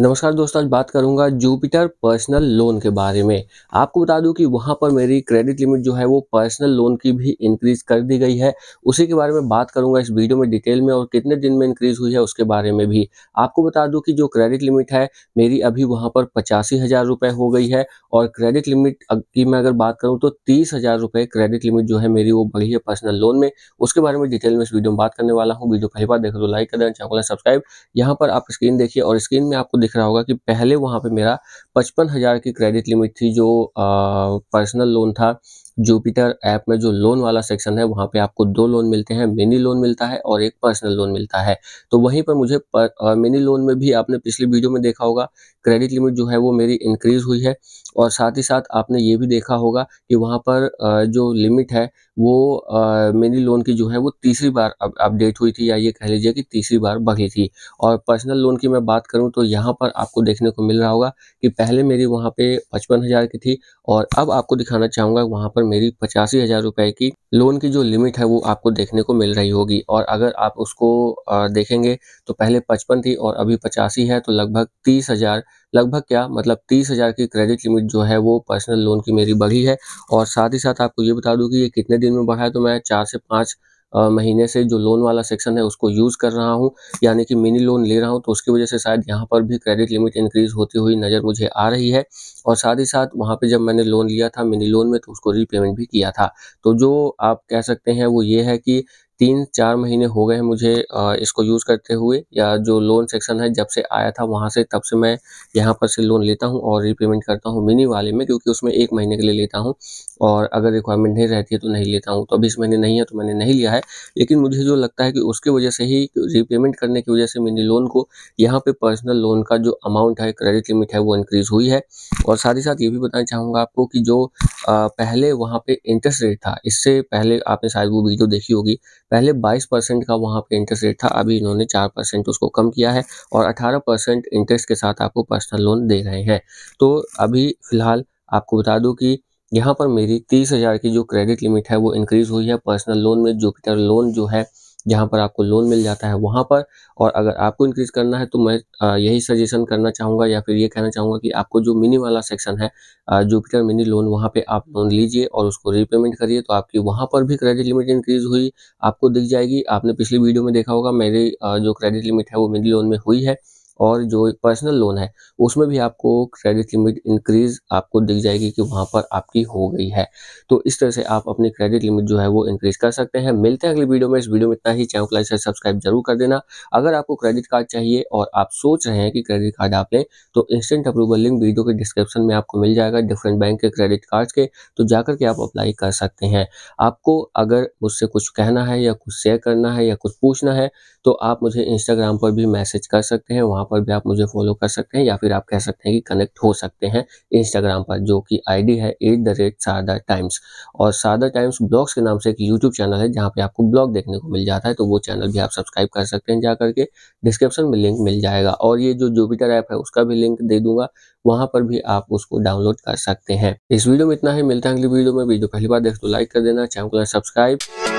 नमस्कार दोस्तों आज बात करूंगा जुपिटर पर्सनल लोन के बारे में आपको बता दूं कि वहां पर मेरी क्रेडिट लिमिट जो है वो पर्सनल लोन की भी इंक्रीज कर दी गई है उसी के बारे में बात करूंगा इस वीडियो में डिटेल में और कितने दिन में इंक्रीज हुई है उसके बारे में भी आपको बता दूं कि जो क्रेडिट लिमिट है मेरी अभी वहाँ पर पचासी हज़ार हो गई है और क्रेडिट लिमिट की मैं अगर बात करूँ तो तीस हज़ार क्रेडिट लिमिट जो है मेरी वो बढ़ी है पर्सनल लोन में उसके बारे में डिटेल में इस वीडियो में बात करने वाला हूँ वीडियो पहली बार देखो लाइक कर देना चैनल सब्सक्राइब यहाँ पर आप स्क्रीन देखिए और स्क्रीन में आपको दिख रहा होगा कि पहले वहाँ पे मेरा पचपन हज़ार की क्रेडिट लिमिट थी जो पर्सनल लोन था जुपिटर ऐप में जो लोन वाला सेक्शन है वहाँ पे आपको दो लोन मिलते हैं मिनी लोन मिलता है और एक पर्सनल लोन मिलता है तो वहीं पर मुझे पर, आ, मिनी लोन में भी आपने पिछली वीडियो में देखा होगा क्रेडिट लिमिट जो है वो मेरी इंक्रीज़ हुई है और साथ ही साथ आपने ये भी देखा होगा कि वहाँ पर आ, जो लिमिट है वो मिनी लोन की जो है वो तीसरी बार अपडेट हुई थी या ये कह लीजिए कि तीसरी बार बढ़ी थी और पर्सनल लोन की मैं बात करूँ तो यहाँ पर आपको देखने को मिल रहा होगा कि पहले मेरी वहाँ पे पचपन हज़ार की थी और अब आपको दिखाना चाहूंगा वहाँ पर मेरी पचासी हज़ार रुपए की लोन की जो लिमिट है वो आपको देखने को मिल रही होगी और अगर आप उसको देखेंगे तो पहले पचपन थी और अभी पचासी है तो लगभग तीस हज़ार लगभग क्या मतलब तीस हज़ार की क्रेडिट लिमिट जो है वो पर्सनल लोन की मेरी बढ़ी है और साथ ही साथ आपको ये बता दूं कि ये कितने दिन में बढ़ा है तो मैं चार से पाँच महीने से जो लोन वाला सेक्शन है उसको यूज़ कर रहा हूँ यानी कि मिनी लोन ले रहा हूँ तो उसकी वजह से शायद यहाँ पर भी क्रेडिट लिमिट इंक्रीज़ होती हुई नज़र मुझे आ रही है और साथ ही साथ वहाँ पर जब मैंने लोन लिया था मिनी लोन में तो उसको रीपेमेंट भी किया था तो जो आप कह सकते हैं वो ये है कि तीन चार महीने हो गए हैं मुझे इसको यूज़ करते हुए या जो लोन सेक्शन है जब से आया था वहाँ से तब से मैं यहाँ पर से लोन लेता हूँ और रीपेमेंट करता हूँ मिनी वाले में क्योंकि उसमें एक महीने के लिए लेता हूँ और अगर रिक्वायरमेंट नहीं रहती है तो नहीं लेता हूँ तो अभी इस महीने नहीं है तो मैंने नहीं लिया है लेकिन मुझे जो लगता है कि उसकी वजह से ही रीपेमेंट करने की वजह से मिनी लोन को यहाँ पर पर्सनल लोन का जो अमाउंट है क्रेडिट लिमिट है वो इंक्रीज़ हुई है और साथ ही साथ ये भी बताना चाहूँगा आपको कि जो पहले वहाँ पर इंटरेस्ट रेट था इससे पहले आपने शायद वो वीडियो देखी होगी पहले 22 परसेंट का वहाँ पे इंटरेस्ट रेट था अभी इन्होंने 4 परसेंट उसको कम किया है और 18 परसेंट इंटरेस्ट के साथ आपको पर्सनल लोन दे रहे हैं तो अभी फ़िलहाल आपको बता दूँ कि यहाँ पर मेरी तीस हज़ार की जो क्रेडिट लिमिट है वो इंक्रीज़ हुई है पर्सनल लोन में जुपिटर लोन जो है जहाँ पर आपको लोन मिल जाता है वहाँ पर और अगर आपको इंक्रीज करना है तो मैं यही सजेशन करना चाहूँगा या फिर ये कहना चाहूँगा कि आपको जो मिनी वाला सेक्शन है जुपिटर मिनी लोन वहाँ पे आप लोन लीजिए और उसको रीपेमेंट करिए तो आपकी वहाँ पर भी क्रेडिट लिमिट इंक्रीज हुई आपको दिख जाएगी आपने पिछली वीडियो में देखा होगा मेरी जो क्रेडिट लिमिट है वो मिनी लोन में हुई है और जो पर्सनल लोन है उसमें भी आपको क्रेडिट लिमिट इंक्रीज आपको दिख जाएगी कि वहां पर आपकी हो गई है तो इस तरह से आप अपनी क्रेडिट लिमिट जो है वो इंक्रीज कर सकते हैं मिलते हैं अगली वीडियो में इस वीडियो में इतना ही चैनल को लाइक सब्सक्राइब जरूर कर देना अगर आपको क्रेडिट कार्ड चाहिए और आप सोच रहे हैं कि क्रेडिट कार्ड आप लें तो इंस्टेंट अप्रूवल लिंक वीडियो के डिस्क्रिप्शन में आपको मिल जाएगा डिफरेंट बैंक के क्रेडिट कार्ड के तो जाकर के आप अप्लाई कर सकते हैं आपको अगर मुझसे कुछ कहना है या कुछ शेयर करना है या कुछ पूछना है तो आप मुझे इंस्टाग्राम पर भी मैसेज कर सकते हैं वहाँ पर भी आप मुझे फॉलो कर सकते हैं या फिर आप कह सकते हैं कि कनेक्ट हो सकते हैं इंस्टाग्राम पर जो कि आईडी है at the rate Sharda Times और शारदा टाइम्स ब्लॉग्स के नाम से एक यूट्यूब चैनल है जहाँ पे आपको ब्लॉग देखने को मिल जाता है तो वो चैनल भी आप सब्सक्राइब कर सकते हैं जा करके डिस्क्रिप्शन में लिंक मिल जाएगा और ये जो जुपिटर ऐप है उसका भी लिंक दे दूंगा वहाँ पर भी आप उसको डाउनलोड कर सकते हैं इस वीडियो में इतना ही मिलता है अगली वीडियो में वीडियो पहली बार देख तो लाइक कर देना चैनल को सब्सक्राइब